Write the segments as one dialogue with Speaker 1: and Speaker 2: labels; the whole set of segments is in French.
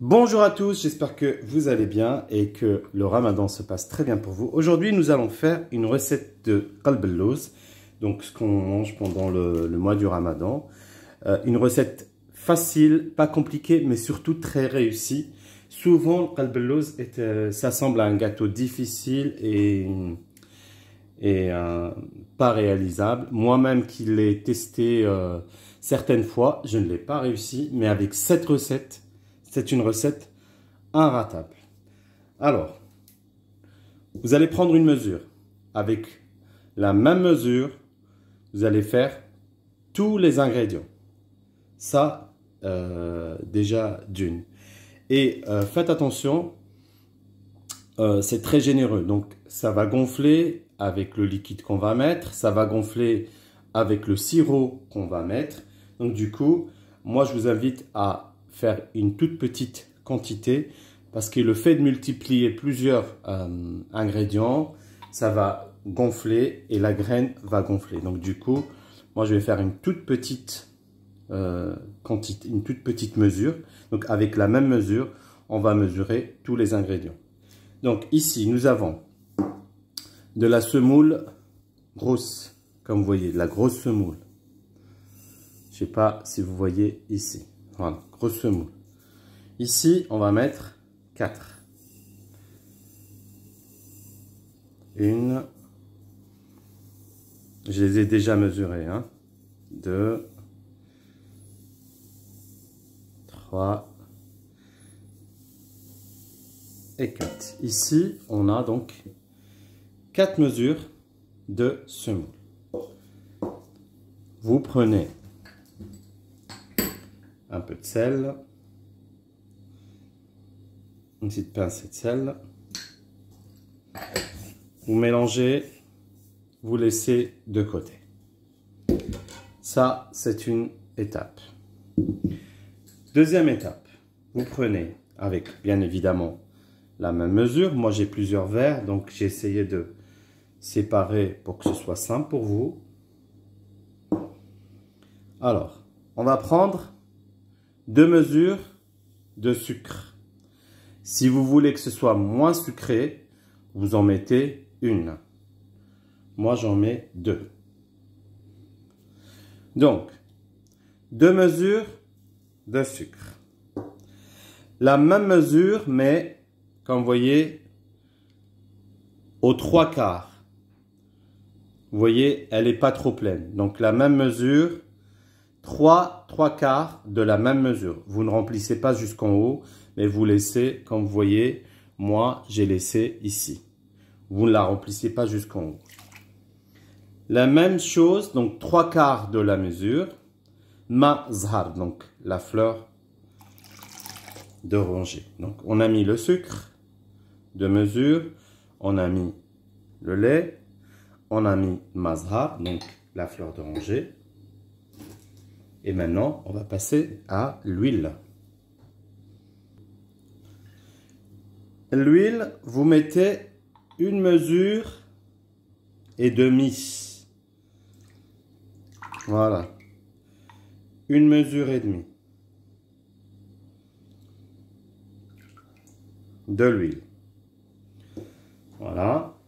Speaker 1: Bonjour à tous, j'espère que vous allez bien et que le ramadan se passe très bien pour vous. Aujourd'hui, nous allons faire une recette de loz donc ce qu'on mange pendant le, mois du ramadan. Euh, une recette facile, pas compliquée, mais surtout très réussie. Souvent, le qalbellos, euh, ça semble un gâteau difficile et, euh, pas réalisable. Moi-même qui l'ai testé certaines fois, je ne l'ai pas réussi, mais avec cette recette, c'est une recette inratable. Alors, vous allez prendre une mesure. Avec la même mesure, vous allez faire tous les ingrédients. Ça, euh, déjà d'une. Et euh, faites attention, euh, c'est très généreux. Donc, ça va gonfler avec le liquide qu'on va mettre, ça va gonfler avec le sirop qu'on va mettre. Donc, du coup, moi, je vous invite à faire une toute petite quantité parce que le fait de multiplier plusieurs euh, ingrédients, ça va gonfler et la graine va gonfler. Donc du coup, moi je vais faire une toute petite euh, quantité, une toute petite mesure. Donc avec la même mesure, on va mesurer tous les ingrédients. Donc ici, nous avons de la semoule grosse, comme vous voyez, de la grosse semoule. Je sais pas si vous voyez ici. Voilà, Ici, on va mettre 4. Une. Je les ai déjà mesurés. 2. 3. Et 4. Ici, on a donc 4 mesures de semoule. Vous prenez un peu de sel, une petite pincée de sel. Vous mélangez, vous laissez de côté. Ça, c'est une étape. Deuxième étape, vous prenez avec bien évidemment la même mesure. Moi, j'ai plusieurs verres, donc j'ai essayé de séparer pour que ce soit simple pour vous. Alors, on va prendre deux mesures de sucre. Si vous voulez que ce soit moins sucré, vous en mettez une. Moi, j'en mets deux. Donc, deux mesures de sucre. La même mesure, mais comme vous voyez, aux trois quarts. Vous voyez, elle n'est pas trop pleine. Donc la même mesure, 3 trois quarts de la même mesure. Vous ne remplissez pas jusqu'en haut, mais vous laissez, comme vous voyez, moi, j'ai laissé ici. Vous ne la remplissez pas jusqu'en haut. La même chose, donc trois quarts de la mesure. Ma donc la fleur d'oranger. Donc, on a mis le sucre de mesure, on a mis le lait, on a mis mazhar, donc la fleur d'oranger. Et maintenant, on va passer à l'huile. L'huile, vous mettez une mesure et demie. Voilà. Une mesure et demie. De l'huile. Voilà.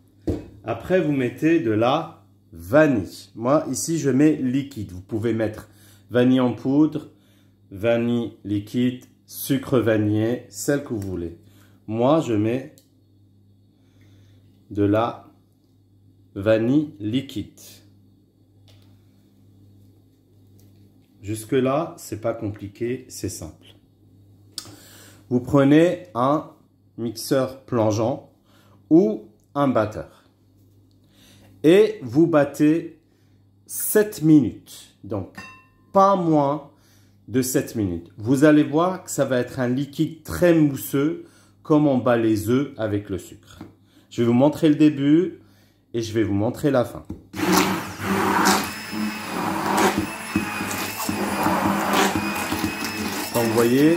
Speaker 1: Après, vous mettez de la vanille. Moi, ici, je mets liquide. Vous pouvez mettre vanille en poudre, vanille liquide, sucre vanillé, celle que vous voulez. Moi, je mets de la vanille liquide. Jusque-là, c'est pas compliqué, c'est simple. Vous prenez un mixeur plongeant ou un batteur. Et vous battez 7 minutes. Donc moins de 7 minutes. Vous allez voir que ça va être un liquide très mousseux comme on bat les œufs avec le sucre. Je vais vous montrer le début et je vais vous montrer la fin. vous voyez,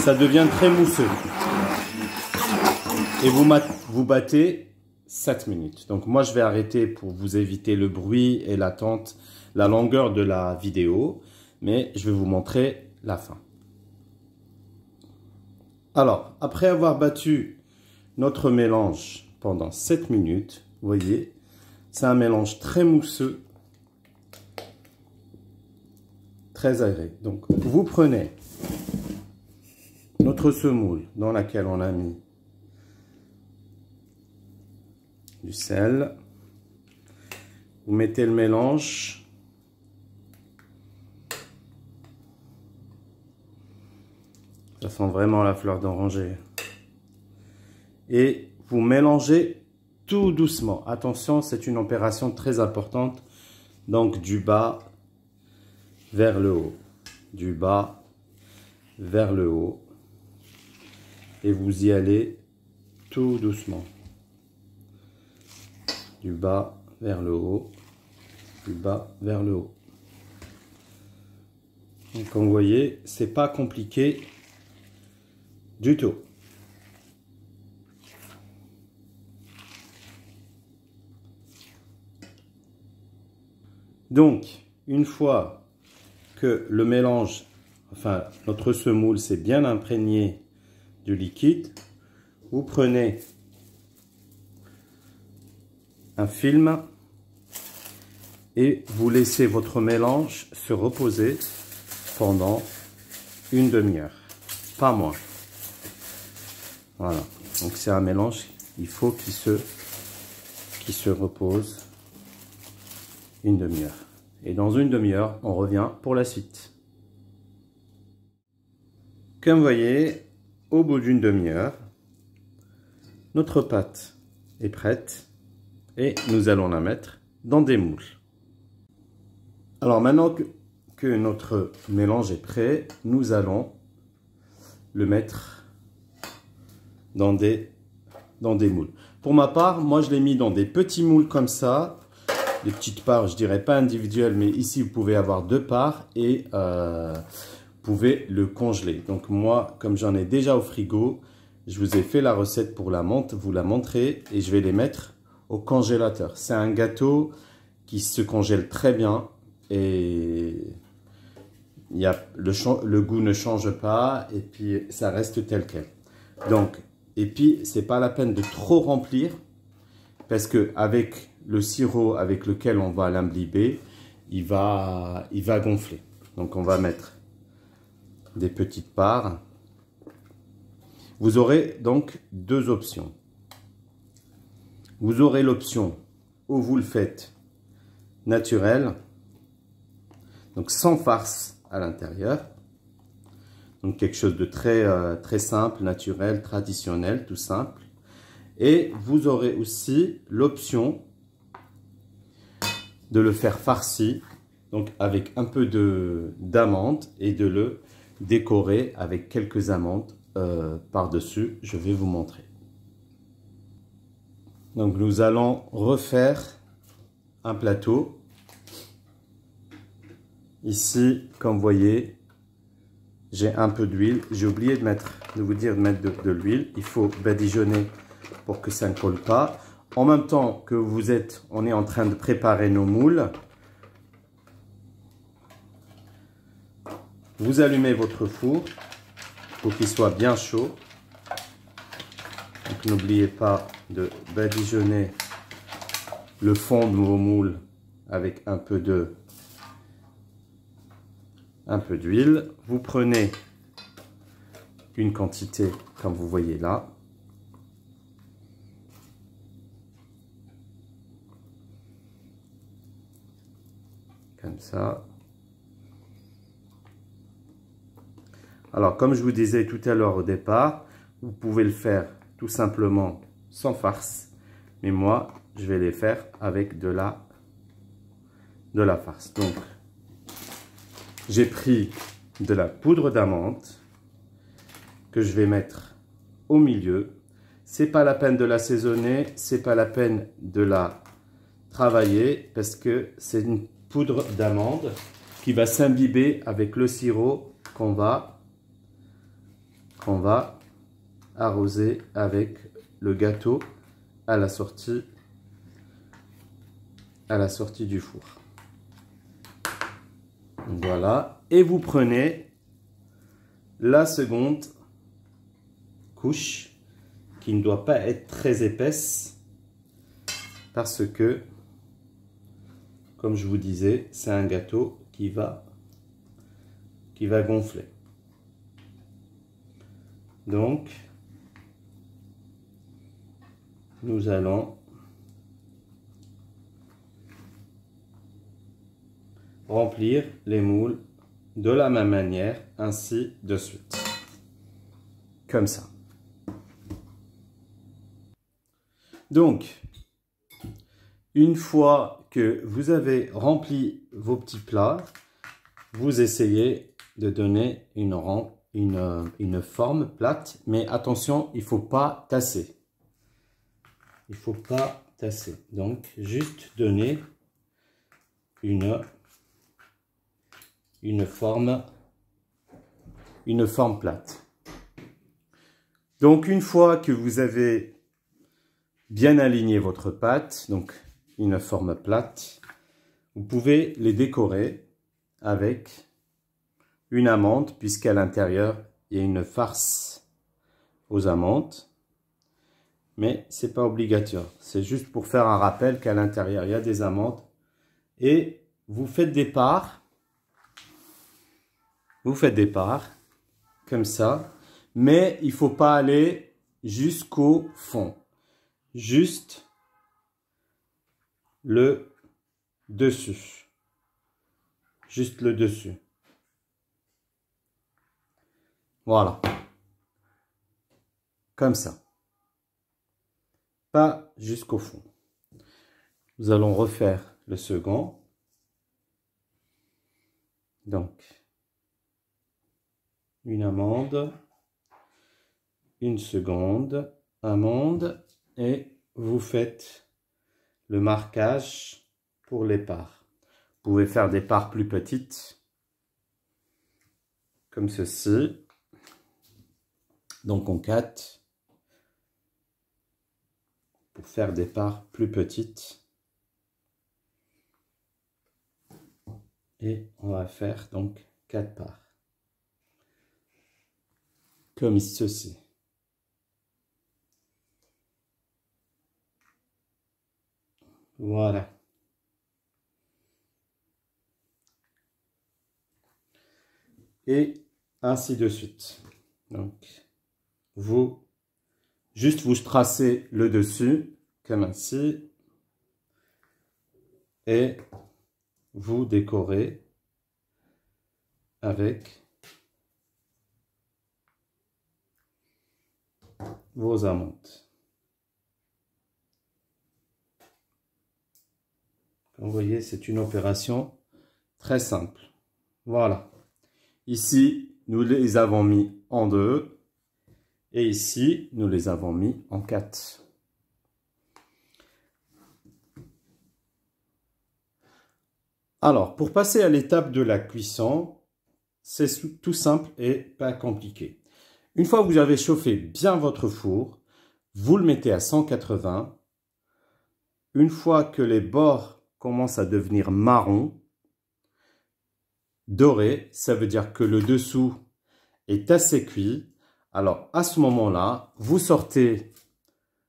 Speaker 1: ça devient très mousseux. Et vous, vous battez 7 minutes. Donc moi je vais arrêter pour vous éviter le bruit et l'attente la longueur de la vidéo, mais je vais vous montrer la fin. Alors, après avoir battu notre mélange pendant 7 minutes, voyez, c'est un mélange très mousseux, très aéré. Donc, vous prenez notre semoule dans laquelle on a mis du sel. Vous mettez le mélange Ça sent vraiment la fleur d'oranger. Et vous mélangez tout doucement. Attention, c'est une opération très importante. Donc du bas vers le haut. Du bas vers le haut. Et vous y allez tout doucement. Du bas vers le haut. Du bas vers le haut. Donc, comme vous voyez, c'est pas compliqué du tout. Donc, une fois que le mélange, enfin notre semoule s'est bien imprégné du liquide, vous prenez un film et vous laissez votre mélange se reposer pendant une demi-heure, pas moins. Voilà. Donc c'est un mélange. Il faut qu'il se, qui se repose une demi-heure. Et dans une demi-heure, on revient pour la suite. Comme vous voyez, au bout d'une demi-heure, notre pâte est prête et nous allons la mettre dans des moules. Alors maintenant que notre mélange est prêt, nous allons le mettre dans des, dans des moules. Pour ma part, moi je l'ai mis dans des petits moules comme ça, des petites parts, je dirais pas individuelles, mais ici vous pouvez avoir deux parts et euh, vous pouvez le congeler. Donc moi, comme j'en ai déjà au frigo, je vous ai fait la recette pour la menthe, vous la montrez et je vais les mettre au congélateur. C'est un gâteau qui se congèle très bien et il y a, le, le goût ne change pas et puis ça reste tel quel. Donc et puis, c'est pas la peine de trop remplir parce que avec le sirop avec lequel on va l'imbiber, il va, il va gonfler. Donc, on va mettre des petites parts. Vous aurez donc deux options. Vous aurez l'option où vous le faites naturel, donc sans farce à l'intérieur. Donc quelque chose de très, euh, très simple, naturel, traditionnel, tout simple. Et vous aurez aussi l'option de le faire farci, donc avec un peu d'amande et de le décorer avec quelques amandes euh, par-dessus. Je vais vous montrer. Donc nous allons refaire un plateau. Ici, comme vous voyez, j'ai un peu d'huile. J'ai oublié de mettre, de vous dire de mettre de, l'huile. Il faut badigeonner pour que ça ne colle pas. En même temps que vous êtes, on est en train de préparer nos moules. Vous allumez votre four pour qu'il soit bien chaud. n'oubliez pas de badigeonner le fond de vos moules avec un peu de un peu d'huile. Vous prenez une quantité comme vous voyez là. Comme ça. Alors comme je vous disais tout à l'heure au départ, vous pouvez le faire tout simplement sans farce. Mais moi, je vais les faire avec de la, de la farce. Donc, j'ai pris de la poudre d'amande que je vais mettre au milieu. C'est pas la peine de l'assaisonner, c'est pas la peine de la travailler parce que c'est une poudre d'amande qui va s'imbiber avec le sirop qu'on va, qu'on va arroser avec le gâteau à la sortie à la sortie du four. Voilà. Et vous prenez la seconde couche qui ne doit pas être très épaisse parce que, comme je vous disais, c'est un gâteau qui va, qui va gonfler. Donc, nous allons remplir les moules de la même manière, ainsi de suite. Comme ça. Donc, une fois que vous avez rempli vos petits plats, vous essayez de donner une, une forme plate, mais attention, il faut pas tasser. Il faut pas tasser. Donc, juste donner une une forme, une forme plate. Donc une fois que vous avez bien aligné votre pâte, donc une forme plate, vous pouvez les décorer avec une amande puisqu'à l'intérieur il y a une farce aux amandes. Mais c'est pas obligatoire, c'est juste pour faire un rappel qu'à l'intérieur il y a des amandes et vous faites des parts vous faites des parts, comme ça, mais il faut pas aller jusqu'au fond. Juste le dessus. Juste le dessus. Voilà. Comme ça. Pas jusqu'au fond. Nous allons refaire le second. Donc, une amande, une seconde, amande, et vous faites le marquage pour les parts. Vous pouvez faire des parts plus petites, comme ceci. Donc on quatre, pour faire des parts plus petites. Et on va faire donc quatre parts comme ceci. Voilà. Et ainsi de suite. Donc, vous, juste vous tracez le dessus, comme ainsi, et vous décorez avec vos amantes. vous voyez, c'est une opération très simple. Voilà. Ici, nous les avons mis en deux. Et ici, nous les avons mis en quatre. Alors, pour passer à l'étape de la cuisson, c'est tout simple et pas compliqué. Une fois que vous avez chauffé bien votre four, vous le mettez à 180. Une fois que les bords commencent à devenir marron, doré, ça veut dire que le dessous est assez cuit. Alors à ce moment-là, vous sortez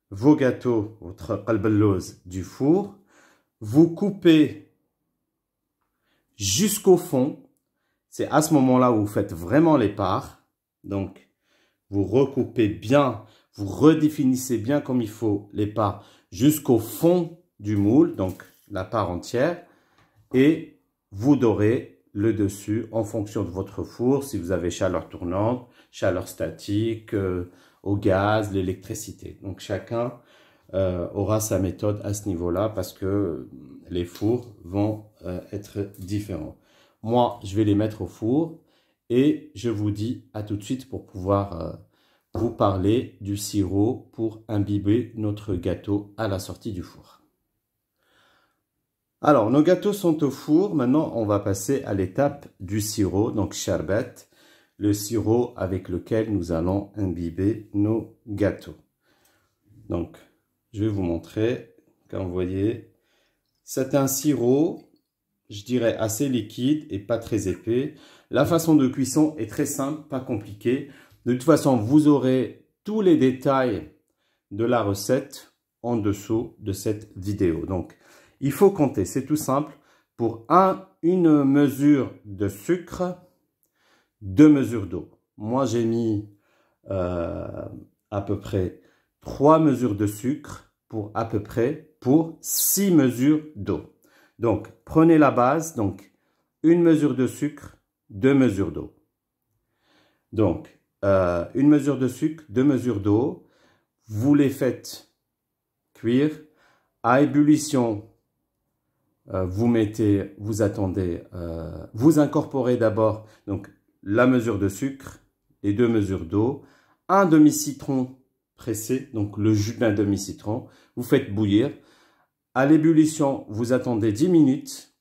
Speaker 1: vos gâteaux, votre albellose du four, vous coupez jusqu'au fond. C'est à ce moment-là où vous faites vraiment les parts. Donc, vous recoupez bien, vous redéfinissez bien comme il faut les parts jusqu'au fond du moule, donc la part entière, et vous dorez le dessus en fonction de votre four, si vous avez chaleur tournante, chaleur statique, euh, au gaz, l'électricité. Donc chacun euh, aura sa méthode à ce niveau-là parce que euh, les fours vont être différents. Moi, je vais les mettre au four et je vous dis à tout de suite pour pouvoir euh, vous parler du sirop pour imbiber notre gâteau à la sortie du four. Alors, nos gâteaux sont au four. Maintenant, on va passer à l'étape du sirop, donc sherbet, le sirop avec lequel nous allons imbiber nos gâteaux. Donc, je vais vous montrer. Comme vous voyez, c'est un sirop je dirais, assez liquide et pas très épais. La façon de cuisson est très simple, pas compliquée. De toute façon, vous aurez tous les détails de la recette en dessous de cette vidéo. Donc, il faut compter, c'est tout simple, pour un, une mesure de sucre, deux mesures d'eau. Moi, j'ai mis euh, à peu près trois mesures de sucre pour à peu près pour six mesures d'eau. Donc, prenez la base, donc une mesure de sucre, deux mesures d'eau. Donc, euh, une mesure de sucre, deux mesures d'eau. Vous les faites cuire à ébullition. Euh, vous mettez, vous attendez, euh, vous incorporez d'abord donc la mesure de sucre, et deux mesures d'eau, un demi-citron pressé, donc le jus d'un demi-citron. Vous faites bouillir. À l'ébullition, vous attendez 10 minutes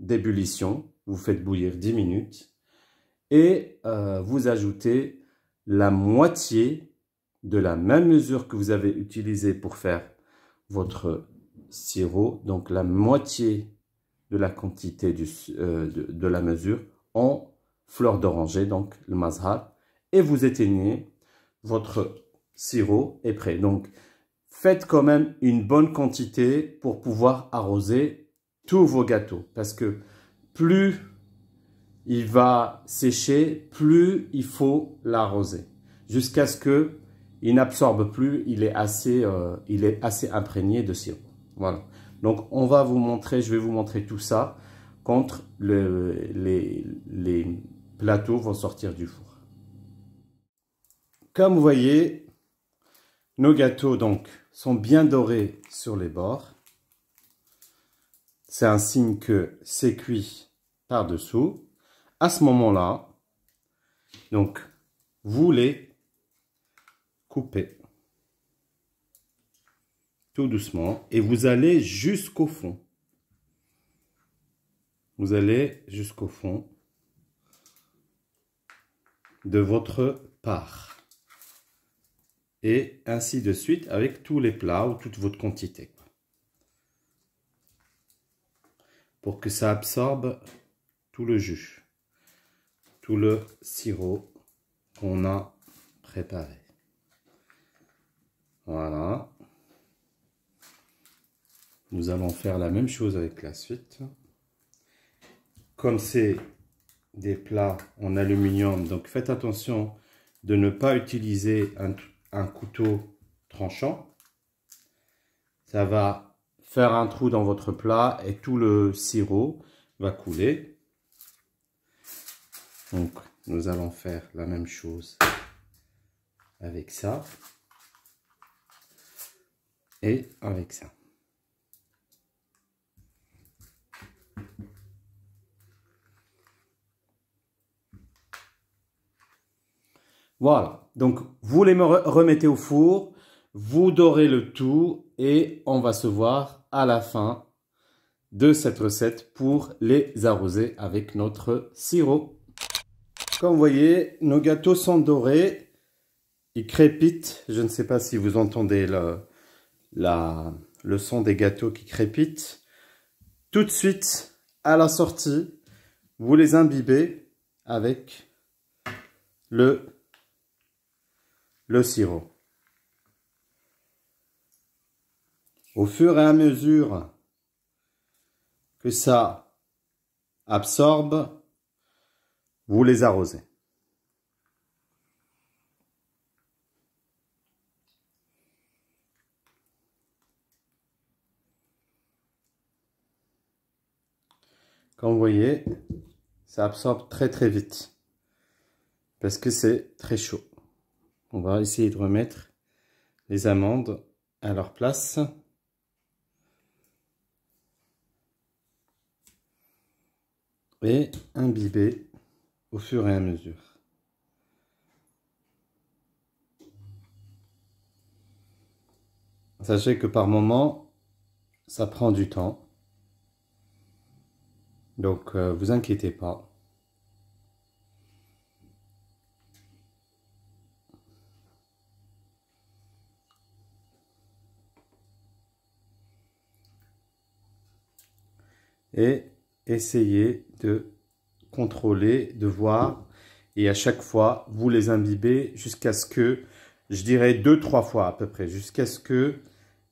Speaker 1: d'ébullition, vous faites bouillir 10 minutes et euh, vous ajoutez la moitié de la même mesure que vous avez utilisée pour faire votre sirop, donc la moitié de la quantité euh, de, la mesure en fleur d'oranger, donc le mazhar, et vous éteignez, votre sirop est prêt. Donc, faites quand même une bonne quantité pour pouvoir arroser tous vos gâteaux. Parce que plus il va sécher, plus il faut l'arroser. Jusqu'à ce que il n'absorbe plus, il est, assez, euh, il est assez imprégné de sirop. Voilà. Donc on va vous montrer, je vais vous montrer tout ça contre les, les plateaux vont sortir du four. Comme vous voyez, nos gâteaux donc sont bien dorés sur les bords. C'est un signe que c'est cuit par-dessous. À ce moment-là, donc, vous les coupez tout doucement et vous allez jusqu'au fond. Vous allez jusqu'au fond de votre part et ainsi de suite avec tous les plats ou toute votre quantité. Pour que ça absorbe tout le jus, tout le sirop qu'on a préparé. Voilà. Nous allons faire la même chose avec la suite. Comme c'est des plats en aluminium, donc faites attention de ne pas utiliser un tout un couteau tranchant. Ça va faire un trou dans votre plat et tout le sirop va couler. Donc, nous allons faire la même chose avec ça et avec ça. Voilà. Donc, vous les remettez au four, vous dorez le tout et on va se voir à la fin de cette recette pour les arroser avec notre sirop. Comme vous voyez, nos gâteaux sont dorés, ils crépitent. Je ne sais pas si vous entendez le, le son des gâteaux qui crépitent. Tout de suite, à la sortie, vous les imbibez avec le le sirop. Au fur et à mesure que ça absorbe, vous les arrosez. Comme vous voyez, ça absorbe très très vite parce que c'est très chaud. On va essayer de remettre les amandes à leur place. Et imbiber au fur et à mesure. Sachez que par moment, ça prend du temps. Donc, euh, vous inquiétez pas. et essayez de contrôler, de voir. Et à chaque fois, vous les imbibez jusqu'à ce que, je dirais deux, trois fois à peu près, jusqu'à ce que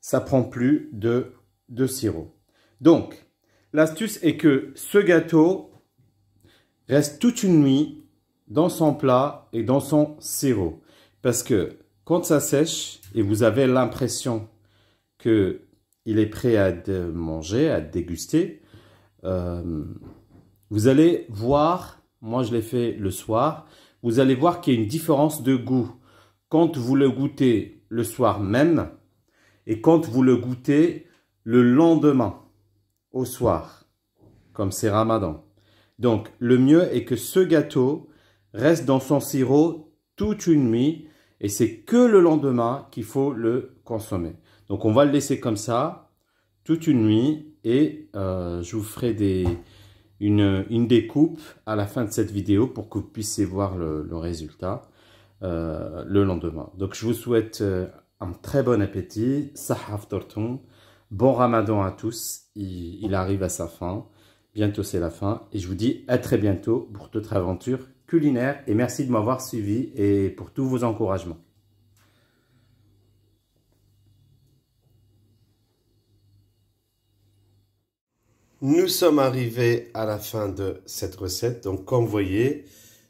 Speaker 1: ça prend plus de, de sirop. Donc, l'astuce est que ce gâteau reste toute une nuit dans son plat et dans son sirop. Parce que quand ça sèche et vous avez l'impression qu'il est prêt à manger, à déguster, euh, vous allez voir, moi je l'ai fait le soir, vous allez voir qu'il y a une différence de goût. Quand vous le goûtez le soir même et quand vous le goûtez le lendemain, au soir, comme c'est ramadan. Donc le mieux est que ce gâteau reste dans son sirop toute une nuit et c'est que le lendemain qu'il faut le consommer. Donc on va le laisser comme ça toute une nuit et euh, je vous ferai des, une, découpe à la fin de cette vidéo pour que vous puissiez voir le, résultat euh, le lendemain. Donc je vous souhaite euh, un très bon appétit, bon ramadan à tous, il, il arrive à sa fin, bientôt c'est la fin et je vous dis à très bientôt pour d'autres aventures culinaires et merci de m'avoir suivi et pour tous vos encouragements. Nous sommes arrivés à la fin de cette recette. Donc, comme vous voyez,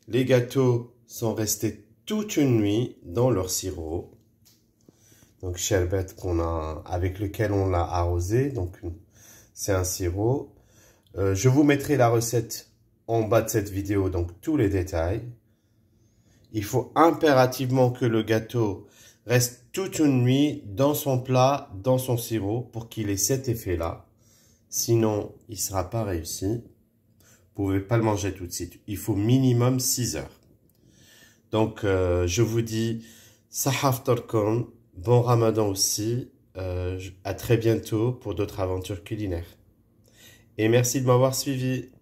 Speaker 1: les gâteaux sont restés toute une nuit dans leur sirop. Donc, sherbet qu'on a, avec lequel on l'a arrosé. Donc, c'est un sirop. Euh, je vous mettrai la recette en bas de cette vidéo, donc tous les détails. Il faut impérativement que le gâteau reste toute une nuit dans son plat, dans son sirop, pour qu'il ait cet effet-là. Sinon, il sera pas réussi. Vous pouvez pas le manger tout de suite. Il faut minimum 6 heures. Donc, euh, je vous dis, Sahaf bon ramadan aussi. Euh, à très bientôt pour d'autres aventures culinaires. Et merci de m'avoir suivi.